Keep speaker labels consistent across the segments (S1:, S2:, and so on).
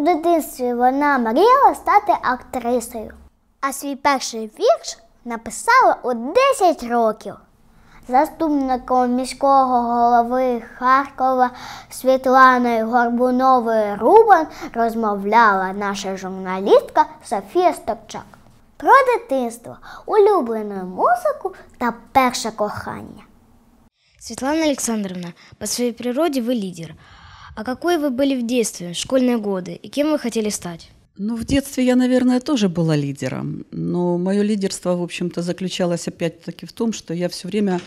S1: У дитинстві вона мріяла стати актрисою, а свій перший вірш написала у 10 років. Заступником міського голови Харкова Світланою Горбуновою Рубан розмовляла наша журналістка Софія Стопчак про дитинство, улюблену музику та перше кохання. Світлана Олександровна, по своїй природі ви лідер.
S2: А какой вы были в детстве, школьные годы, и кем вы хотели стать?
S3: Ну, в детстве я, наверное, тоже была лидером, но мое лидерство, в общем-то, заключалось опять-таки в том, что я все время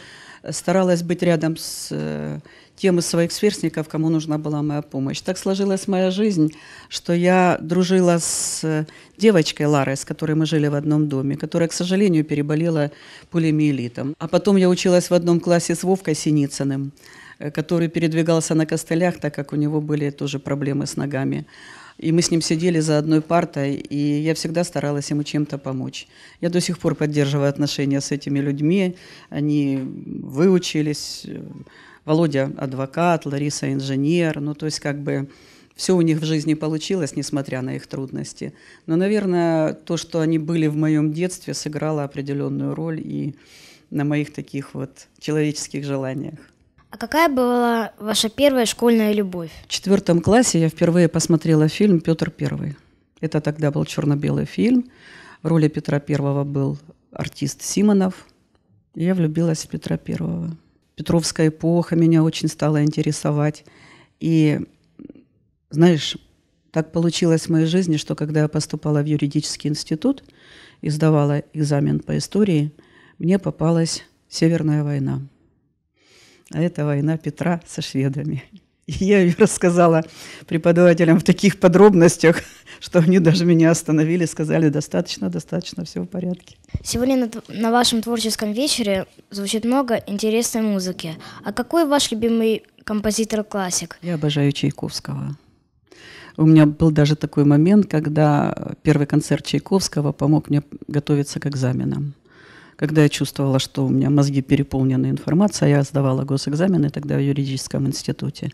S3: э, старалась быть рядом с э, тем из своих сверстников, кому нужна была моя помощь. Так сложилась моя жизнь, что я дружила с э, девочкой Ларой, с которой мы жили в одном доме, которая, к сожалению, переболела полиомиелитом. А потом я училась в одном классе с Вовкой Синицыным. Э, который передвигался на костылях, так как у него были тоже проблемы с ногами. И мы с ним сидели за одной партой, и я всегда старалась ему чем-то помочь. Я до сих пор поддерживаю отношения с этими людьми. Они выучились. Володя адвокат, Лариса инженер. Ну, то есть как бы все у них в жизни получилось, несмотря на их трудности. Но, наверное, то, что они были в моем детстве, сыграло определенную роль и на моих таких вот человеческих желаниях.
S2: А какая была ваша первая школьная любовь?
S3: В четвертом классе я впервые посмотрела фильм «Петр Первый». Это тогда был черно-белый фильм. В роли Петра Первого был артист Симонов. И я влюбилась в Петра Первого. Петровская эпоха меня очень стала интересовать. И, знаешь, так получилось в моей жизни, что когда я поступала в юридический институт и сдавала экзамен по истории, мне попалась Северная война а это война Петра со шведами. И я ее рассказала преподавателям в таких подробностях, что они даже меня остановили, сказали, достаточно, достаточно, все в порядке.
S2: Сегодня на, на вашем творческом вечере звучит много интересной музыки. А какой ваш любимый композитор-классик?
S3: Я обожаю Чайковского. У меня был даже такой момент, когда первый концерт Чайковского помог мне готовиться к экзаменам когда я чувствовала, что у меня мозги переполнены информацией, а я сдавала госэкзамены тогда в юридическом институте.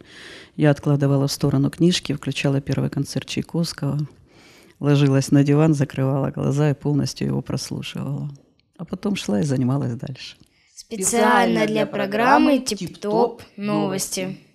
S3: Я откладывала в сторону книжки, включала первый концерт Чайковского, ложилась на диван, закрывала глаза и полностью его прослушивала. А потом шла и занималась дальше.
S2: Специально для программы Тип-Топ новости.